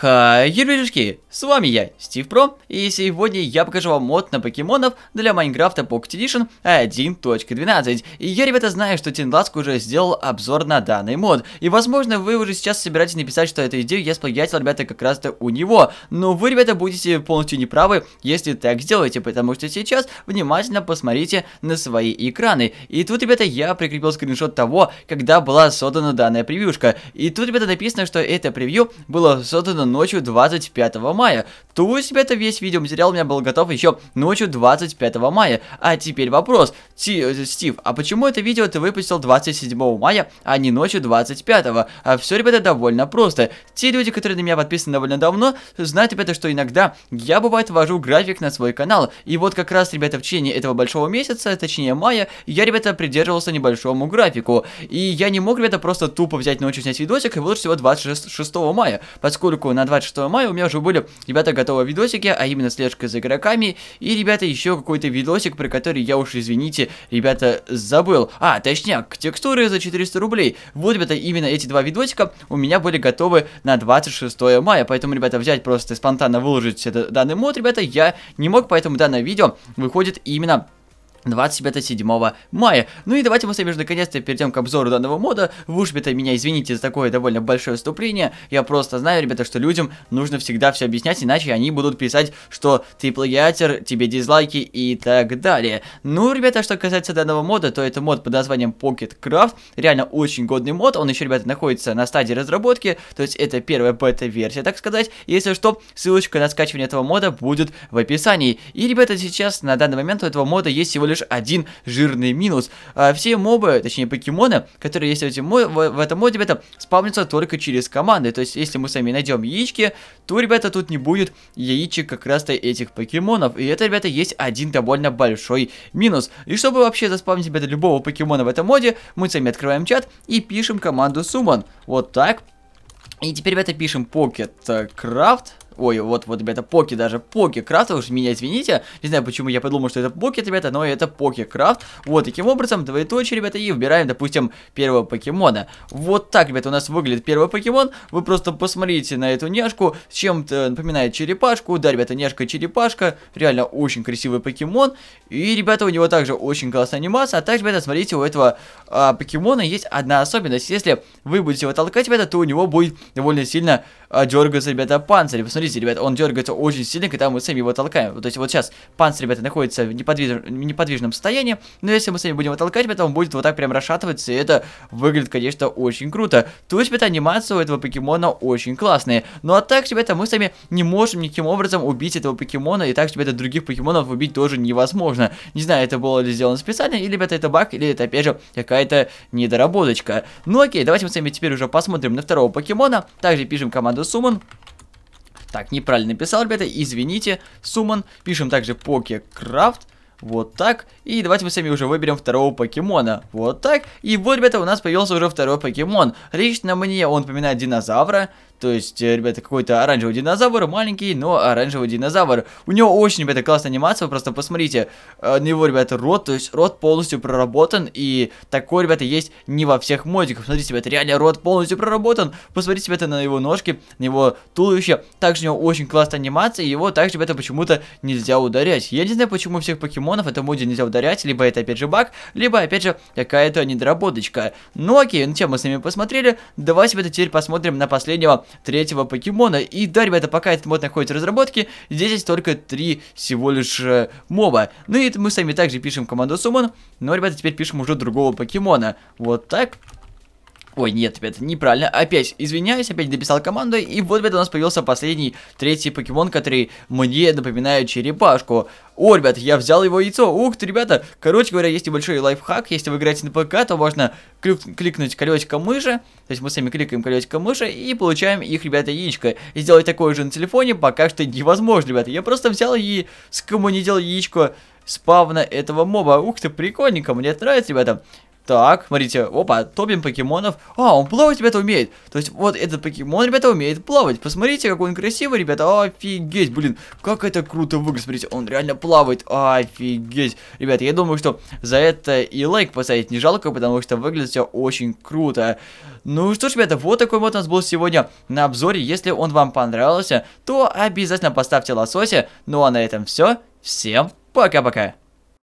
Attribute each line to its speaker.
Speaker 1: Хай, ребятушки! С вами я, Стив Про, и сегодня я покажу вам мод на покемонов для Майнкрафта Pocket Edition 1.12. И я, ребята, знаю, что Тинласк уже сделал обзор на данный мод, и возможно вы уже сейчас собираетесь написать, что эту идею я сплагиатил, ребята, как раз-то у него. Но вы, ребята, будете полностью неправы, если так сделаете, потому что сейчас внимательно посмотрите на свои экраны. И тут, ребята, я прикрепил скриншот того, когда была создана данная превьюшка. И тут, ребята, написано, что это превью было создано ночью 25 го мая, то у себя это весь видеоматериал у меня был готов еще ночью 25 мая. А теперь вопрос, Ти, э, Стив, а почему это видео ты выпустил 27 мая, а не ночью 25? А все, ребята, довольно просто. Те люди, которые на меня подписаны довольно давно, знают, ребята, что иногда я, бывает, ввожу график на свой канал. И вот как раз, ребята, в течение этого большого месяца, точнее мая, я, ребята, придерживался небольшому графику. И я не мог, ребята, просто тупо взять ночью снять видосик и выложить его 26 мая, поскольку на 26 мая у меня уже были ребята готовы видосики, а именно слежка за игроками, и, ребята, еще какой-то видосик, про который я уж, извините, ребята, забыл. А, точняк, текстуры за 400 рублей. Вот, ребята, именно эти два видосика у меня были готовы на 26 мая, поэтому, ребята, взять просто спонтанно выложить этот данный мод, ребята, я не мог, поэтому данное видео выходит именно 25-7 мая. Ну и давайте мы с вами же наконец-то перейдем к обзору данного мода. Вы уж, ребята, меня извините за такое довольно большое вступление. Я просто знаю, ребята, что людям нужно всегда все объяснять, иначе они будут писать, что ты плагиатер, тебе дизлайки и так далее. Ну, ребята, что касается данного мода, то это мод под названием Pocket Craft. Реально очень годный мод. Он еще, ребята, находится на стадии разработки. То есть это первая бета-версия, так сказать. Если что, ссылочка на скачивание этого мода будет в описании. И, ребята, сейчас на данный момент у этого мода есть всего лишь один жирный минус. А все мобы, точнее покемоны, которые есть в, этом в, в этом моде, ребята, спавнятся только через команды. То есть, если мы сами найдем яички, то, ребята, тут не будет яичек как раз-то этих покемонов. И это, ребята, есть один довольно большой минус. И чтобы вообще заспавнить, ребята, любого покемона в этом моде, мы сами открываем чат и пишем команду summon. Вот так. И теперь, ребята, пишем pocket craft Ой, вот, вот, ребята, Поки даже. Поки Крафт, уж меня извините. Не знаю, почему я подумал, что это поки, ребята, но это Поки Крафт. Вот, таким образом, двоеточие, ребята, и выбираем, допустим, первого покемона. Вот так, ребята, у нас выглядит первый покемон. Вы просто посмотрите на эту няшку. С чем-то напоминает черепашку. Да, ребята, няшка-черепашка. Реально очень красивый покемон. И, ребята, у него также очень классная анимация. А также, ребята, смотрите, у этого а, покемона есть одна особенность. Если вы будете его толкать, ребята, то у него будет довольно сильно а, дергаться, ребята, панцирь. Посмотрите, видите, ребят, он дергается очень сильно, когда мы сами его толкаем. То есть вот сейчас панцирь, ребята, находится в неподвижном, неподвижном состоянии, но если мы сами будем его толкать, ребята, он будет вот так прям расшатываться, и это выглядит, конечно, очень круто. То есть, ребята, анимация у этого покемона очень классная. Ну а так, ребята, мы сами не можем никаким образом убить этого покемона, и так, ребята, других покемонов убить тоже невозможно. Не знаю, это было ли сделано специально, или, ребята, это баг, или это, опять же, какая-то недоработочка. Ну окей, давайте мы с вами теперь уже посмотрим на второго покемона, также пишем команду summon, так, неправильно написал, ребята, извините. Суман. Пишем также Покекрафт. Вот так. И давайте мы с вами уже выберем второго покемона. Вот так. И вот, ребята, у нас появился уже второй покемон. Речь на мне он напоминает динозавра. То есть, э, ребята, какой-то оранжевый динозавр, маленький, но оранжевый динозавр. У него очень, ребята, классная анимация, вы просто посмотрите э, на его, ребята, рот, то есть рот полностью проработан, и такой, ребята, есть не во всех модиках. Смотрите, ребята, реально рот полностью проработан, посмотрите, ребята, на его ножки, на его туловище, также у него очень классная анимация, его также, ребята, почему-то нельзя ударять. Я не знаю, почему всех покемонов это моде нельзя ударять, либо это, опять же, баг, либо, опять же, какая-то недоработочка. Ну окей, ну тему мы с ними посмотрели, давайте, ребята, теперь посмотрим на последнего третьего покемона. И да, ребята, пока этот мод находится в разработке, здесь есть только три всего лишь э, моба. Ну и мы сами также пишем команду Summon, но, ребята, теперь пишем уже другого покемона. Вот так. Ой, нет, ребят, неправильно. Опять извиняюсь, опять дописал команду. И вот, ребят, у нас появился последний, третий покемон, который мне напоминает черепашку. О, ребят, я взял его яйцо. Ух ты, ребята. Короче говоря, есть небольшой лайфхак. Если вы играете на ПК, то можно клюк кликнуть колечко мыши. То есть мы сами кликаем колечко мыши и получаем их, ребята, яичко. И сделать такое же на телефоне пока что невозможно, ребята. Я просто взял и скоммунидил яичко спавна этого моба. Ух ты, прикольненько, мне это нравится, ребята. Так, смотрите, опа, топим покемонов. А, он плавать, ребята, умеет. То есть, вот этот покемон, ребята, умеет плавать. Посмотрите, какой он красивый, ребята. Офигеть, блин, как это круто выглядит. Смотрите, он реально плавает. Офигеть. Ребята, я думаю, что за это и лайк поставить не жалко, потому что выглядит все очень круто. Ну что ж, ребята, вот такой вот у нас был сегодня на обзоре. Если он вам понравился, то обязательно поставьте лосося. Ну а на этом все. Всем пока-пока.